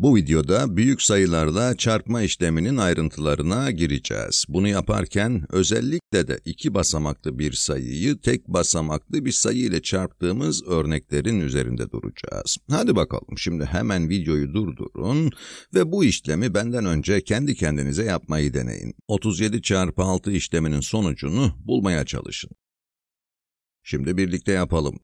Bu videoda büyük sayılarla çarpma işleminin ayrıntılarına gireceğiz. Bunu yaparken özellikle de iki basamaklı bir sayıyı tek basamaklı bir sayı ile çarptığımız örneklerin üzerinde duracağız. Hadi bakalım şimdi hemen videoyu durdurun ve bu işlemi benden önce kendi kendinize yapmayı deneyin. 37 çarpı 6 işleminin sonucunu bulmaya çalışın. Şimdi birlikte yapalım.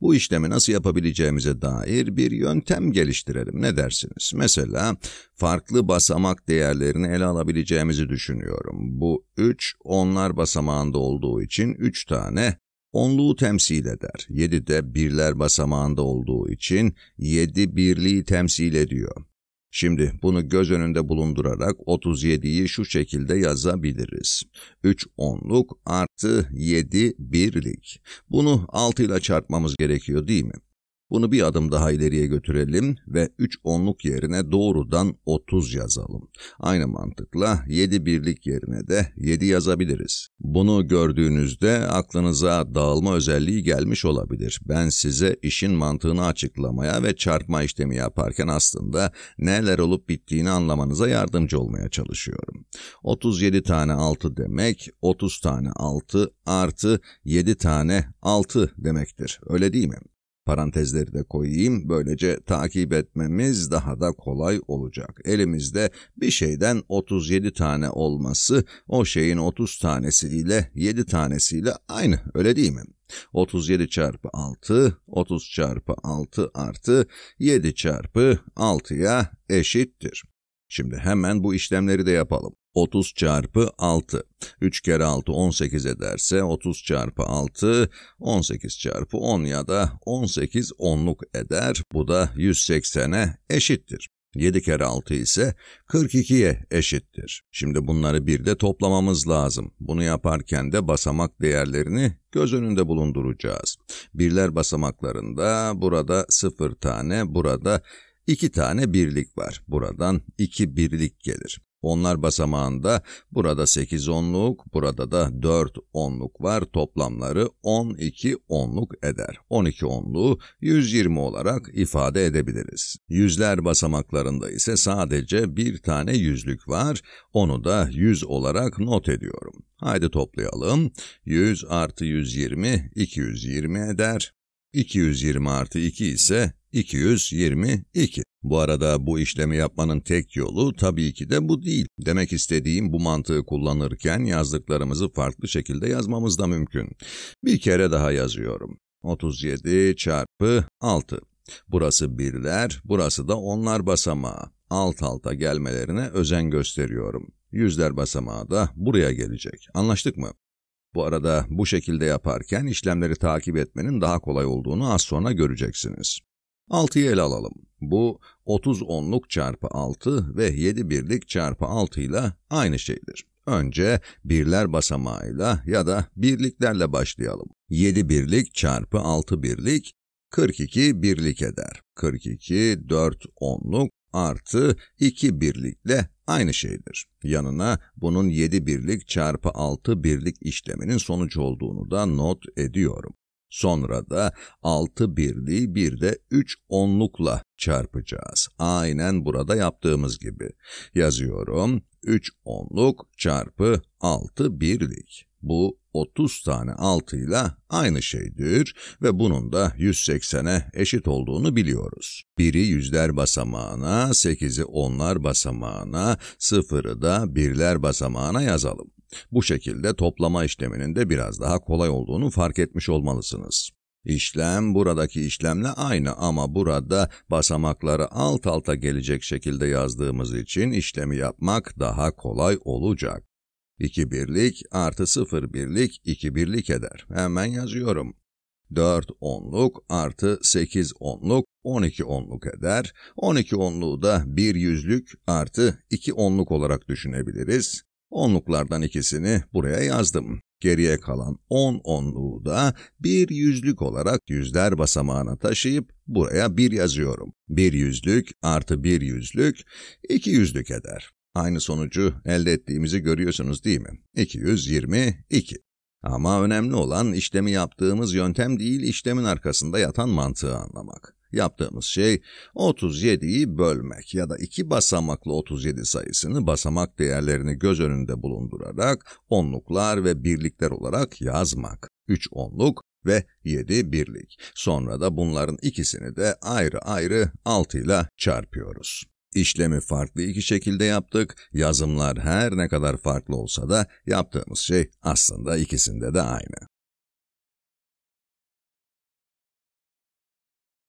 Bu işlemi nasıl yapabileceğimize dair bir yöntem geliştirelim. Ne dersiniz? Mesela farklı basamak değerlerini ele alabileceğimizi düşünüyorum. Bu 3 onlar basamağında olduğu için 3 tane onluğu temsil eder. 7 de birler basamağında olduğu için 7 birliği temsil ediyor. Şimdi bunu göz önünde bulundurarak 37'yi şu şekilde yazabiliriz. 3 onluk artı 7 birlik. Bunu 6 ile çarpmamız gerekiyor değil mi? Bunu bir adım daha ileriye götürelim ve 3 onluk yerine doğrudan 30 yazalım. Aynı mantıkla 7 birlik yerine de 7 yazabiliriz. Bunu gördüğünüzde aklınıza dağılma özelliği gelmiş olabilir. Ben size işin mantığını açıklamaya ve çarpma işlemi yaparken aslında neler olup bittiğini anlamanıza yardımcı olmaya çalışıyorum. 37 tane 6 demek 30 tane 6 artı 7 tane 6 demektir. Öyle değil mi? Parantezleri de koyayım. Böylece takip etmemiz daha da kolay olacak. Elimizde bir şeyden 37 tane olması o şeyin 30 tanesiyle 7 tanesiyle aynı öyle değil mi? 37 çarpı 6, 30 çarpı 6 artı 7 çarpı 6'ya eşittir. Şimdi hemen bu işlemleri de yapalım. 30 çarpı 6. 3 kere 6 18 ederse 30 çarpı 6 18 çarpı 10 ya da 18 onluk eder. Bu da 180'e eşittir. 7 kere 6 ise 42'ye eşittir. Şimdi bunları bir de toplamamız lazım. Bunu yaparken de basamak değerlerini göz önünde bulunduracağız. Birler basamaklarında burada 0 tane, burada 2 tane birlik var. Buradan 2 birlik gelir. Onlar basamağında burada 8 onluk, burada da 4 onluk var. Toplamları 12 onluk eder. 12 onluğu 120 olarak ifade edebiliriz. Yüzler basamaklarında ise sadece bir tane yüzlük var. Onu da 100 olarak not ediyorum. Haydi toplayalım. 100 artı 120, 220 eder. 220 artı 2 ise 222. Bu arada bu işlemi yapmanın tek yolu tabii ki de bu değil. Demek istediğim bu mantığı kullanırken yazdıklarımızı farklı şekilde yazmamız da mümkün. Bir kere daha yazıyorum. 37 çarpı 6. Burası birler, burası da onlar basamağı. Alt alta gelmelerine özen gösteriyorum. Yüzler basamağı da buraya gelecek. Anlaştık mı? Bu arada bu şekilde yaparken işlemleri takip etmenin daha kolay olduğunu az sonra göreceksiniz. 6'yı ele alalım. Bu 30 onluk çarpı 6 ve 7 birlik çarpı 6 ile aynı şeydir. Önce birler basamağıyla ya da birliklerle başlayalım. 7 birlik çarpı 6 birlik 42 birlik eder. 42 4 onluk artı 2 birlikle aynı şeydir. Yanına bunun 7 birlik çarpı 6 birlik işleminin sonucu olduğunu da not ediyorum. Sonra da 6 birliği bir de 3 onlukla çarpacağız. Aynen burada yaptığımız gibi. Yazıyorum 3 onluk çarpı 6 birlik. Bu 30 tane 6 ile aynı şeydir ve bunun da 180'e eşit olduğunu biliyoruz. Biri yüzler basamağına, 8'i onlar basamağına, 0'ı da birler basamağına yazalım. Bu şekilde toplama işleminin de biraz daha kolay olduğunu fark etmiş olmalısınız. İşlem buradaki işlemle aynı ama burada basamakları alt alta gelecek şekilde yazdığımız için işlemi yapmak daha kolay olacak. 2 birlik artı 0 birlik 2 birlik eder. Hemen yazıyorum. 4 onluk artı 8 onluk 12 onluk eder. 12 onluğu da 1 yüzlük artı 2 onluk olarak düşünebiliriz. Onluklardan ikisini buraya yazdım. Geriye kalan 10 onluğu da 1 yüzlük olarak yüzler basamağına taşıyıp buraya 1 yazıyorum. 1 yüzlük artı 1 yüzlük 2 yüzlük eder. Aynı sonucu elde ettiğimizi görüyorsunuz değil mi? 222. Ama önemli olan işlemi yaptığımız yöntem değil, işlemin arkasında yatan mantığı anlamak. Yaptığımız şey 37'yi bölmek ya da iki basamaklı 37 sayısını basamak değerlerini göz önünde bulundurarak onluklar ve birlikler olarak yazmak. 3 onluk ve 7 birlik. Sonra da bunların ikisini de ayrı ayrı 6 ile çarpıyoruz. İşlemi farklı iki şekilde yaptık. Yazımlar her ne kadar farklı olsa da yaptığımız şey aslında ikisinde de aynı.